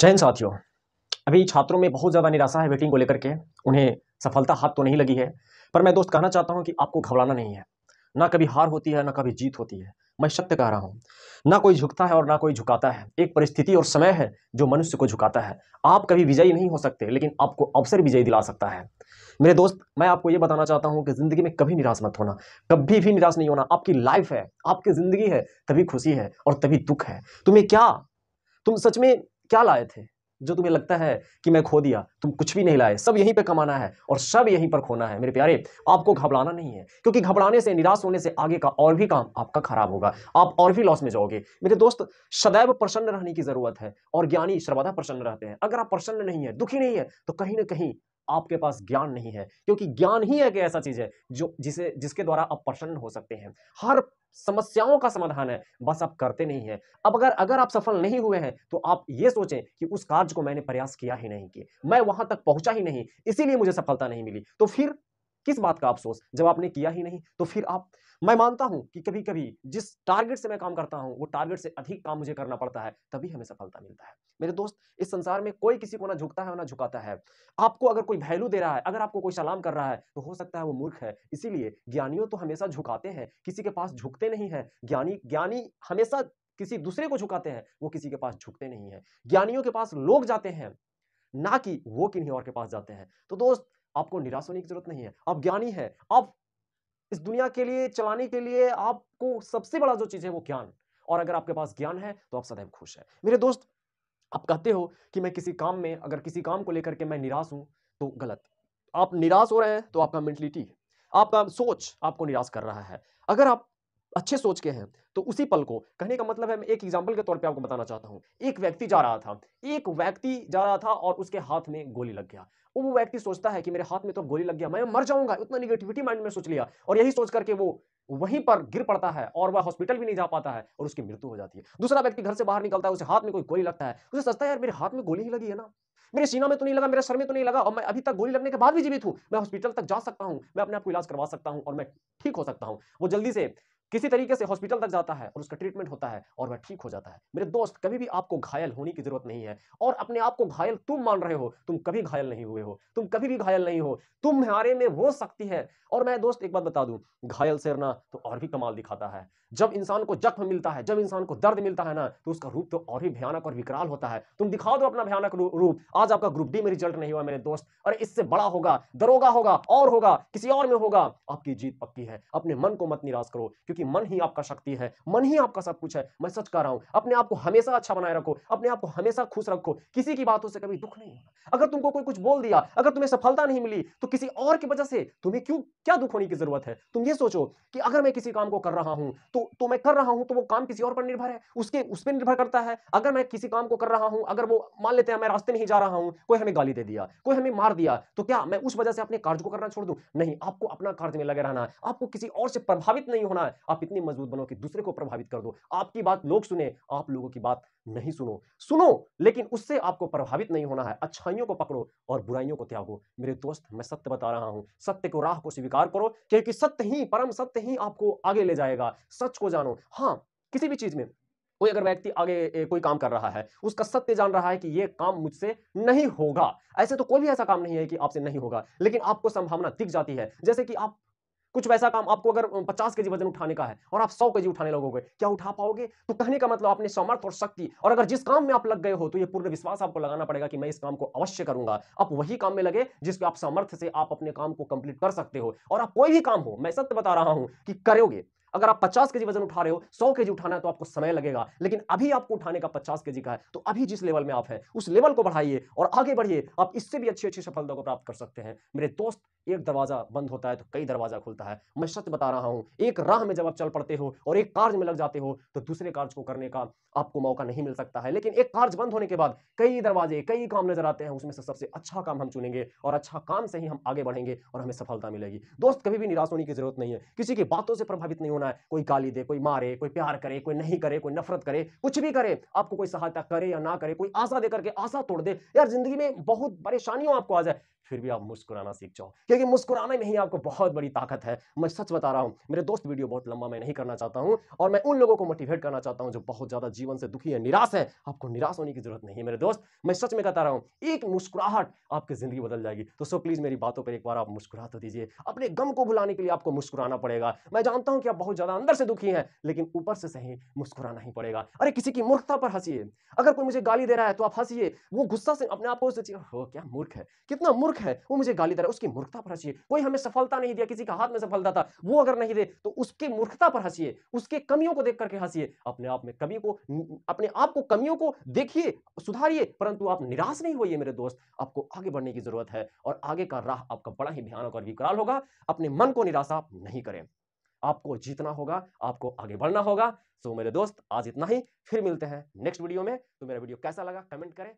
जय साथियों अभी छात्रों में बहुत ज़्यादा निराशा है वेटिंग को लेकर के उन्हें सफलता हाथ तो नहीं लगी है पर मैं दोस्त कहना चाहता हूँ कि आपको घबराना नहीं है ना कभी हार होती है ना कभी जीत होती है मैं सत्य कह रहा हूँ ना कोई झुकता है और ना कोई झुकाता है एक परिस्थिति और समय है जो मनुष्य को झुकाता है आप कभी विजयी नहीं हो सकते लेकिन आपको अवसर विजयी दिला सकता है मेरे दोस्त मैं आपको ये बताना चाहता हूँ कि ज़िंदगी में कभी निराश मत होना कभी भी निराश नहीं होना आपकी लाइफ है आपकी ज़िंदगी है तभी खुशी है और तभी दुख है तुम्हें क्या तुम सच में क्या लाए थे जो तुम्हें लगता है कि मैं खो दिया तुम कुछ भी नहीं लाए सब यहीं पे कमाना है और सब यहीं पर खोना है मेरे प्यारे आपको घबराना नहीं है क्योंकि घबराने से निराश होने से आगे का और भी काम आपका खराब होगा आप और भी लॉस में जाओगे मेरे दोस्त सदैव प्रसन्न रहने की जरूरत है और ज्ञानी सर्वदा प्रसन्न रहते हैं अगर आप प्रसन्न नहीं है दुखी नहीं है तो कहीं ना कहीं आपके पास ज्ञान नहीं है क्योंकि ज्ञान ही एक ऐसा चीज है जो जिसे जिसके द्वारा आप प्रसन्न हो सकते हैं हर समस्याओं का समाधान है बस आप करते नहीं है अब अगर अगर आप सफल नहीं हुए हैं तो आप ये सोचें कि उस कार्य को मैंने प्रयास किया ही नहीं किया मैं वहां तक पहुंचा ही नहीं इसीलिए मुझे सफलता नहीं मिली तो फिर किस बात का अफसोस जब आपने किया ही नहीं तो फिर आप मैं मानता हूं कि कभी कभी जिस टारगेट से मैं काम करता हूं वो टारगेट से अधिक काम मुझे करना पड़ता है तभी हमें सफलता मिलता है मेरे दोस्त इस संसार में कोई किसी को ना झुकता है ना झुकाता है आपको अगर कोई वैल्यू दे रहा है अगर आपको कोई सलाम कर रहा है तो हो सकता है वो मूर्ख है इसीलिए ज्ञानियों तो हमेशा झुकाते हैं किसी के पास झुकते नहीं है ज्ञानी ज्ञानी हमेशा किसी दूसरे को झुकाते हैं वो किसी के पास झुकते नहीं है ज्ञानियों के पास लोग जाते हैं ना कि वो किन्हीं और के पास जाते हैं तो दोस्त आपको निराश होने की जरूरत नहीं है आप ज्ञानी है आप इस दुनिया के लिए चलाने के लिए आपको सबसे बड़ा जो चीज है वो ज्ञान और अगर आपके पास ज्ञान है तो आप सदैव खुश है मेरे दोस्त आप कहते हो कि मैं किसी काम में अगर किसी काम को लेकर के मैं निराश हूं तो गलत आप निराश हो रहे हैं तो आपका मेंटलिटी आपका सोच आपको निराश कर रहा है अगर आप अच्छे सोच के हैं तो उसी पल को कहने का मतलब है मैं एक एग्जाम्पल के तौर पे आपको बताना चाहता हूँ एक व्यक्ति जा रहा था एक व्यक्ति जा रहा था और उसके हाथ में गोली लग गया वो व्यक्ति सोचता है कि मेरे हाथ में तो गोली लग गया मैं मर जाऊंगा इतना निगेटिविटी माइंड में सोच लिया और यही सोच करके वो वहीं पर गिर पड़ता है और वह हॉस्पिटल भी नहीं जा पाता है और उसकी मृत्यु हो जाती है दूसरा व्यक्ति घर से बाहर निकलता है उसे हाथ में कोई गोली लगता है उसे सोचता है यार मेरे हाथ में गोली ही लगी है ना मेरे सीना में तो नहीं लगा मेरे सर में तो नहीं लगा और मैं अभी तक गोली लगने के बाद भी जीवित हूँ मैं हॉस्पिटल तक जा सकता हूँ मैं अपने आप को इलाज करवा सकता हूँ और मैं ठीक हो सकता हूँ वो जल्दी से किसी तरीके से हॉस्पिटल तक जाता है और उसका ट्रीटमेंट होता है और वह ठीक हो जाता है मेरे दोस्त कभी भी आपको घायल होने की जरूरत नहीं है और अपने आप को घायल तुम मान रहे हो तुम कभी घायल नहीं हुए हो तुम कभी भी घायल नहीं हो हारे में वो शक्ति है और मैं दोस्त एक बात बता दूं घायल सेरना तो और भी कमाल दिखाता है जब इंसान को जख्म मिलता है जब इंसान को दर्द मिलता है ना तो उसका रूप तो और ही भयानक और विकराल होता है तुम दिखा दो अपना भयानक रूप आज आपका ग्रुप डी में रिजल्ट नहीं हुआ मेरे दोस्त अरे इससे बड़ा होगा दरोगा होगा और होगा किसी और में होगा आपकी जीत पक्की है अपने मन को मत निराश करो क्योंकि मन ही आपका शक्ति है मन ही आपका सब कुछ है मैं सच कह रहा हूं अपने आप को हमेशा अच्छा बनाए रखो अपने आप को हमेशा खुश रखो किसी की बातों से कभी दुख नहीं होना अगर तुमको कोई कुछ बोल दिया अगर तुम्हें सफलता नहीं मिली तो किसी और की वजह से तुम्हें क्यों क्या दुख होने की जरूरत है तुम ये सोचो कि अगर मैं किसी काम को कर रहा हूं तो, तो मैं कर रहा हूं तो वो काम किसी और पर निर्भर है उसके उस पर निर्भर करता है अगर मैं किसी काम को कर रहा हूं अगर वो मान लेते हैं मैं रास्ते नहीं जा रहा हूं कोई हमें गाली दे दिया कोई हमें मार दिया तो क्या मैं उस वजह से अपने कार्य को करना छोड़ दू नहीं आपको अपना कार्य में लगे रहना है आपको किसी और से प्रभावित नहीं होना है आप इतने मजबूत बनो कि दूसरे को प्रभावित कर दो आपकी बात लोग सुने आप लोगों की बात नहीं सुनो सुनो लेकिन उससे आपको प्रभावित नहीं होना है अच्छाइयों को पकड़ो और बुराइयों को त्यागो मेरे दोस्त मैं सत्य बता रहा हूं सत्य को राह को स्वीकार करो क्योंकि सत्य ही परम सत्य ही आपको आगे ले जाएगा सच को जानो हाँ किसी भी चीज में कोई अगर व्यक्ति आगे कोई काम कर रहा है उसका सत्य जान रहा है कि ये काम मुझसे नहीं होगा ऐसे तो कोई भी ऐसा काम नहीं है कि आपसे नहीं होगा लेकिन आपको संभावना दिख जाती है जैसे कि आप कुछ वैसा काम आपको अगर पचास के वजन उठाने का है और आप सौ के उठाने लगोगे क्या उठा पाओगे तो कहने का मतलब आपने समर्थ और शक्ति और अगर जिस काम में आप लग गए हो तो ये पूर्ण विश्वास आपको लगाना पड़ेगा कि मैं इस काम को अवश्य करूंगा आप वही काम में लगे जिसके आप समर्थ से आप अपने काम को कंप्लीट कर सकते हो और आप कोई भी काम हो मैं सत्य बता रहा हूं कि करोगे अगर आप पचास के वजन उठा रहे हो सौ के उठाना है तो आपको समय लगेगा लेकिन अभी आपको उठाने का पचास के का है तो अभी जिस लेवल में आप हैं उस लेवल को बढ़ाइए और आगे बढ़िए आप इससे भी अच्छी अच्छी सफलता को प्राप्त कर सकते हैं मेरे दोस्त एक दरवाजा बंद होता है तो कई दरवाजा खुलता है मैं सच बता रहा हूं एक राह में जब आप चल पड़ते हो और एक कार्य में लग जाते हो तो दूसरे कार्य को करने का आपको मौका नहीं मिल सकता है लेकिन एक कार्य बंद होने के बाद कई दरवाजे कई काम नजर आते हैं उसमें से सबसे अच्छा काम हम चुनेंगे और अच्छा काम से ही हम आगे बढ़ेंगे और हमें सफलता मिलेगी दोस्त कभी भी निराश होने की जरूरत नहीं है किसी की बातों से प्रभावित नहीं होना करना है कोई गाली दे कोई मारे कोई प्यार करे कोई नहीं करे कोई नफरत करे कुछ भी करे आपको कोई सहायता करे या ना करे कोई आशा दे करके आशा तोड़ दे यार जिंदगी में बहुत परेशानियों आपको आ जाए फिर भी आप मुस्कुराना सीख जाओ क्योंकि मुस्कुराने में ही आपको बहुत बड़ी ताकत है मैं सच बता रहा हूँ मेरे दोस्त वीडियो बहुत लंबा मैं नहीं करना चाहता हूँ और मैं उन लोगों को मोटिवेट करना चाहता हूँ जो बहुत ज़्यादा जीवन से दुखी है निराश है आपको निराश होने की जरूरत नहीं है मेरे दोस्त मैं सच में कहता रहा हूँ एक मुस्कुराहट आपकी ज़िंदगी बदल जाएगी तो सो प्लीज़ मेरी बातों पर एक बार आप मुस्कुरा तो दीजिए अपने गम को भुलाने के लिए आपको मुस्कुराना पड़ेगा मैं जानता हूँ कि आप बहुत ज्यादा अंदर से दुखी हैं लेकिन ऊपर से सही मुस्कुराना ही पड़ेगा अरे किसी की मूर्खता पर हंसी अगर कोई मुझे गाली दे रहा है तो आप हंसिए वो गुस्सा से अपने आप को सोचिए हो क्या मूर्ख है कितना मूर्ख है वो मुझे गाली दे रहा है उसकी मूर्खता पर हंसी कोई हमें सफलता नहीं दिया किसी का हाथ में सफलता था वो अगर नहीं दे तो उसकी मूर्खता पर हंसी उसके कमियों को देख करके हंसी अपने आप में कमी को अपने आप को कमियों को देखिए सुधारिए परंतु आप निराश नहीं हुई मेरे दोस्त आपको आगे बढ़ने की जरूरत है और आगे का राह आपका बड़ा ही भयानक और विकराल होगा अपने मन को निराशा नहीं करें आपको जीतना होगा आपको आगे बढ़ना होगा सो मेरे दोस्त आज इतना ही फिर मिलते हैं नेक्स्ट वीडियो में तो मेरा वीडियो कैसा लगा कमेंट करें